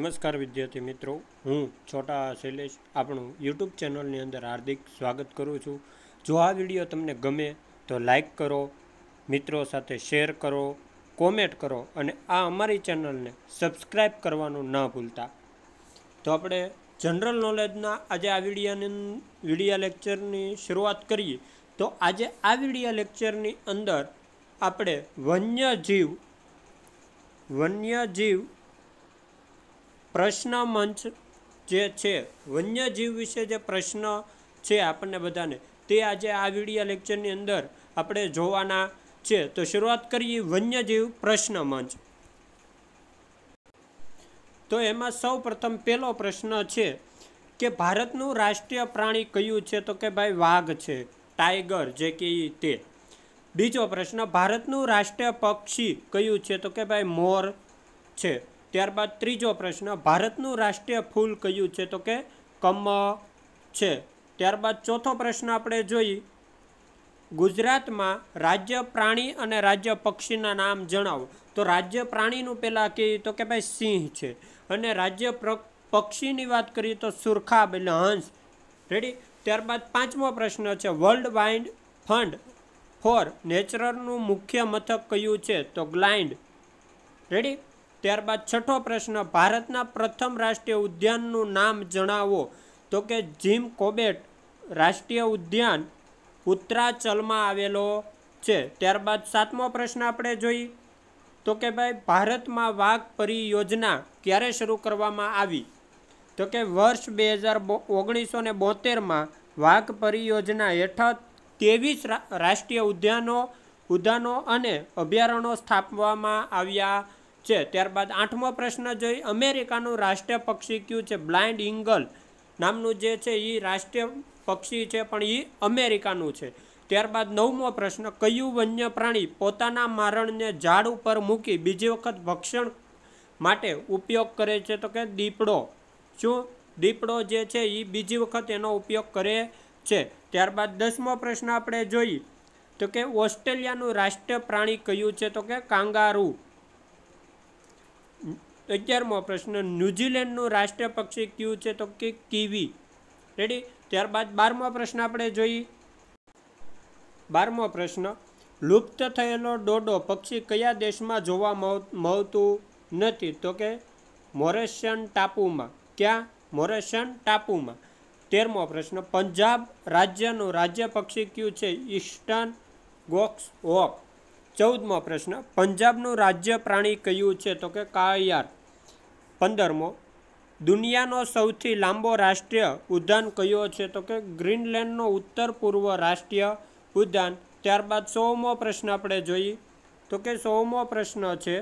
નમસ્કાર વિદ્યાર્થી મિત્રો હું છોટા શૈલેષ આપણું યુટ્યુબ ચેનલની અંદર હાર્દિક સ્વાગત કરું છું જો આ વિડીયો તમને ગમે તો લાઈક કરો મિત્રો સાથે શેર કરો કોમેન્ટ કરો અને આ અમારી ચેનલને સબસ્ક્રાઈબ કરવાનું ન ભૂલતા તો આપણે જનરલ નોલેજના આજે આ વિડીયાની વિડીયા લેક્ચરની શરૂઆત કરીએ તો આજે આ વિડીયા લેક્ચરની અંદર આપણે વન્યજીવ વન્યજીવ પ્રશ્ન મંચ જે છે વન્યજીવ વિશે જે પ્રશ્ન છે આપણને બધાને તે આજે આ વિડીયો લેક્ચરની અંદર આપણે જોવાના છે તો શરૂઆત કરીએ વન્યજીવ પ્રશ્ન મંચ તો એમાં સૌ પ્રથમ પહેલો પ્રશ્ન છે કે ભારતનું રાષ્ટ્રીય પ્રાણી કયું છે તો કે ભાઈ વાઘ છે ટાઈગર જે કે તે બીજો પ્રશ્ન ભારતનું રાષ્ટ્રીય પક્ષી કયું છે તો કે ભાઈ મોર છે ત્યારબાદ ત્રીજો પ્રશ્ન ભારતનું રાષ્ટ્રીય ફૂલ કયું છે તો કે કમ છે ત્યારબાદ ચોથો પ્રશ્ન આપણે જોઈએ ગુજરાતમાં રાજ્ય પ્રાણી અને રાજ્ય પક્ષીના નામ જણાવો તો રાજ્ય પ્રાણીનું પહેલાં કહીએ તો કે ભાઈ સિંહ છે અને રાજ્ય પક્ષીની વાત કરીએ તો સુરખાબ એટલે હંસ રેડી ત્યારબાદ પાંચમો પ્રશ્ન છે વર્લ્ડ વાઇડ ફંડ ફોર નેચરલનું મુખ્ય મથક કયું છે તો ગ્લાઇન્ડ રેડી ત્યારબાદ છઠ્ઠો પ્રશ્ન ભારતના પ્રથમ રાષ્ટ્રીય ઉદ્યાનનું નામ જણાવો તો કે જીમ કોબેટ રાષ્ટ્રીય ઉદ્યાન ઉત્તરાચલમાં આવેલો છે ત્યારબાદ સાતમો પ્રશ્ન આપણે જોઈ તો કે ભાઈ ભારતમાં વાઘ પરિયોજના ક્યારે શરૂ કરવામાં આવી તો કે વર્ષ બે હજાર ઓગણીસો ને બોતેરમાં વાઘ પરિયોજના હેઠળ ત્રેવીસ રાષ્ટ્રીય ઉદ્યાનો ઉદ્યાનો અને અભયારણ્યો સ્થાપવામાં આવ્યા છે ત્યારબાદ આઠમો પ્રશ્ન જોઈએ અમેરિકાનું રાષ્ટ્રીય પક્ષી કયું છે બ્લાઇન્ડ ઇંગલ નામનું જે છે એ રાષ્ટ્રીય પક્ષી છે પણ એ અમેરિકાનું છે ત્યારબાદ નવમો પ્રશ્ન કયું વન્ય પ્રાણી પોતાના મારણને ઝાડ ઉપર મૂકી બીજી વખત ભક્ષણ માટે ઉપયોગ કરે છે તો કે દીપડો શું દીપડો જે છે એ બીજી વખત એનો ઉપયોગ કરે છે ત્યારબાદ દસમો પ્રશ્ન આપણે જોઈએ તો કે ઓસ્ટ્રેલિયાનું રાષ્ટ્રીય પ્રાણી કયું છે તો કે કાંગારૂ અગિયારમો પ્રશ્ન ન્યૂઝીલેન્ડનું રાષ્ટ્રીય પક્ષી કયું છે તો કે કીવી રેડી ત્યારબાદ બારમો પ્રશ્ન આપણે જોઈએ બારમો પ્રશ્ન લુપ્ત થયેલો ડોડો પક્ષી કયા દેશમાં જોવા મળતું નથી તો કે મોરેશિયન ટાપુમાં ક્યાં મોરેશિયન ટાપુમાં તેરમો પ્રશ્ન પંજાબ રાજ્યનું રાજ્ય પક્ષી કયું છે ઈસ્ટર્ન ગોક્સ હોક ચૌદમો પ્રશ્ન પંજાબનું રાજ્ય પ્રાણી કયું છે તો કે કાયાર પંદરમો દુનિયાનો સૌથી લાંબો રાષ્ટ્રીય ઉદ્યાન કયો છે તો કે ગ્રીનલેન્ડનો ઉત્તર પૂર્વ રાષ્ટ્રીય ઉદ્યાન ત્યારબાદ સોમો પ્રશ્ન આપણે જોઈએ તો કે સોમો પ્રશ્ન છે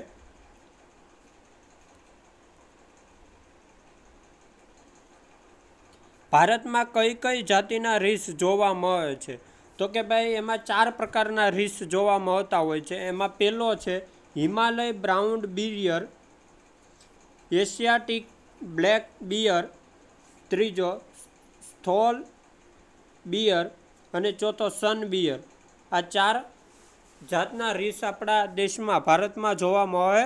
ભારતમાં કઈ કઈ જાતિના રીસ જોવા મળે છે તો કે ભાઈ એમાં ચાર પ્રકારના રીસ જોવા મળતા હોય છે એમાં પહેલો છે Himalaya brown bear Asiatic black bear ત્રીજો સ્થોલ બિયર અને ચોથો સન બિયર આ ચાર જાતના રીસ આપણા દેશમાં ભારતમાં જોવામાં આવે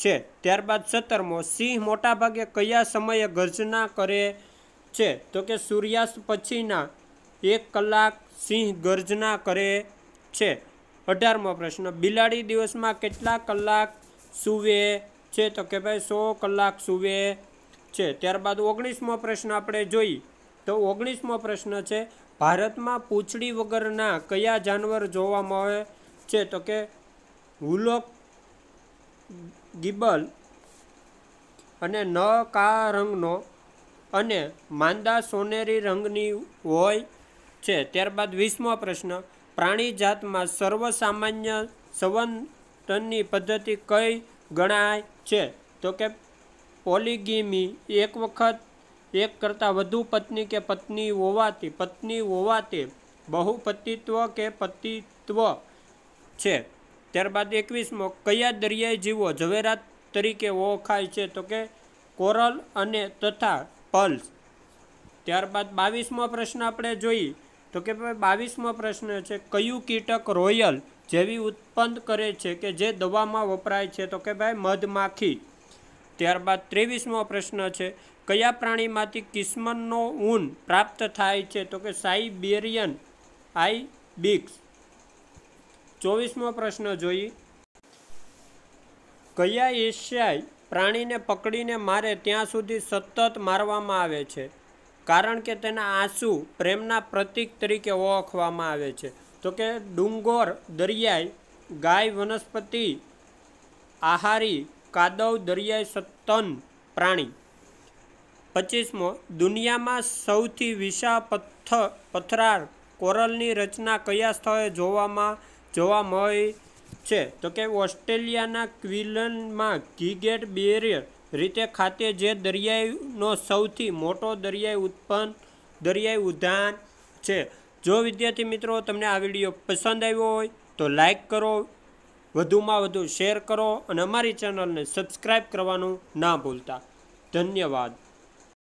છે ત્યારબાદ સત્તરમો સિંહ મોટાભાગે કયા સમયે ગર્જના કરે છે તો કે સૂર્યાસ્ત પછીના એક કલાક સિંહ ગર્જના કરે છે અઢારમો પ્રશ્ન બિલાડી દિવસમાં કેટલા કલાક સૂવે છે તો કે ભાઈ સો કલાક સુવે છે ત્યારબાદ ઓગણીસમો પ્રશ્ન આપણે જોઈએ તો ઓગણીસમો પ્રશ્ન છે ભારતમાં પૂંછડી વગરના કયા જાનવર જોવામાં આવે છે તો કે હુલોક ગિબલ અને ન કા રંગનો અને માંદા સોનેરી રંગની હોય છે ત્યારબાદ વીસમો પ્રશ્ન પ્રાણી જાતમાં સર્વસામાન્ય સંવર્ધનની પદ્ધતિ કઈ ગણાય છે તો કે પોલિગીમી એક વખત એક કરતાં વધુ પત્ની કે પત્ની હોવાથી પત્ની હોવાથી બહુપતિત્વ કે પતિત્વ છે ત્યારબાદ એકવીસમો કયા દરિયાઈ જીવો ઝવેરાત તરીકે ઓળખાય છે તો કે કોરલ અને તથા પલ્સ ત્યારબાદ બાવીસમો પ્રશ્ન આપણે જોઈએ તો કે ભાઈ બાવીસમો પ્રશ્ન છે કયું કીટક રોયલ જેવી ઉત્પન્ન કરે છે કે જે દવામાં વપરાય છે તો કે ભાઈ મધમાખી ત્યારબાદ ત્રેવીસમો પ્રશ્ન છે કયા પ્રાણીમાંથી કિસ્મનનો ઊન પ્રાપ્ત થાય છે તો કે સાઇબેરિયન આઈ બિક્સ ચોવીસમો પ્રશ્ન જોઈ કયા એશિયાઈ પ્રાણીને પકડીને મારે ત્યાં સુધી સતત મારવામાં આવે છે કારણ કે તેના આંસુ પ્રેમના પ્રતીક તરીકે ઓળખવામાં આવે છે તો કે ડુંગોર દરિયાઈ ગાય વનસ્પતિ આહારી કાદવ દરિયાઈ સત્તન પ્રાણી પચીસમો દુનિયામાં સૌથી વિશાળ પથ્થ પથરાર કોરલની રચના કયા સ્થળે જોવામાં જોવા મળે છે તો કે ઓસ્ટ્રેલિયાના ક્વિલનમાં ગીગેટ બેરિયર રીતે ખાતે જે દરિયાઈનો સૌથી મોટો દરિયાઈ ઉત્પન્ન દરિયાઈ ઉદ્યાન છે જો વિદ્યાર્થી મિત્રો તમને આ વિડીયો પસંદ આવ્યો હોય તો લાઈક કરો વધુમાં વધુ શેર કરો અને અમારી ચેનલને સબસ્ક્રાઈબ કરવાનું ના ભૂલતા ધન્યવાદ